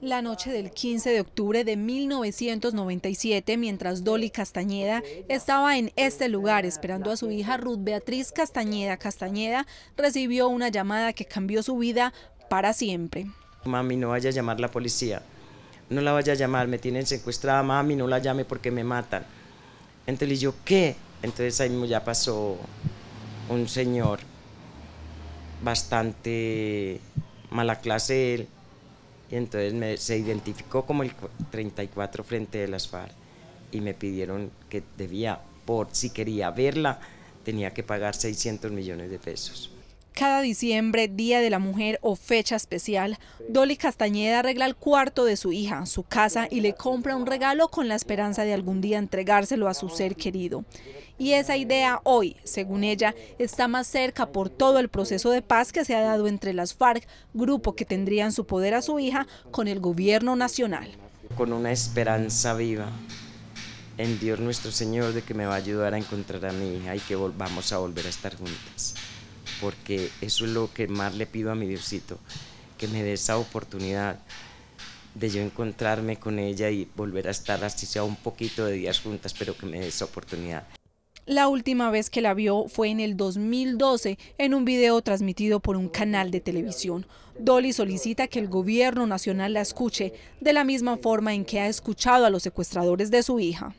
La noche del 15 de octubre de 1997, mientras Dolly Castañeda estaba en este lugar esperando a su hija Ruth Beatriz Castañeda Castañeda, recibió una llamada que cambió su vida para siempre. Mami, no vaya a llamar la policía. No la vaya a llamar, me tienen secuestrada, mami, no la llame porque me matan. Entonces yo, ¿qué? Entonces ahí ya pasó un señor bastante mala clase él y entonces me, se identificó como el 34 frente de las FARC y me pidieron que debía, por si quería verla, tenía que pagar 600 millones de pesos. Cada diciembre, Día de la Mujer o fecha especial, Dolly Castañeda arregla el cuarto de su hija, su casa, y le compra un regalo con la esperanza de algún día entregárselo a su ser querido. Y esa idea hoy, según ella, está más cerca por todo el proceso de paz que se ha dado entre las FARC, grupo que tendría en su poder a su hija, con el gobierno nacional. Con una esperanza viva en Dios nuestro Señor de que me va a ayudar a encontrar a mi hija y que vamos a volver a estar juntas porque eso es lo que más le pido a mi Diosito, que me dé esa oportunidad de yo encontrarme con ella y volver a estar así sea un poquito de días juntas, pero que me dé esa oportunidad. La última vez que la vio fue en el 2012 en un video transmitido por un canal de televisión. Dolly solicita que el gobierno nacional la escuche de la misma forma en que ha escuchado a los secuestradores de su hija.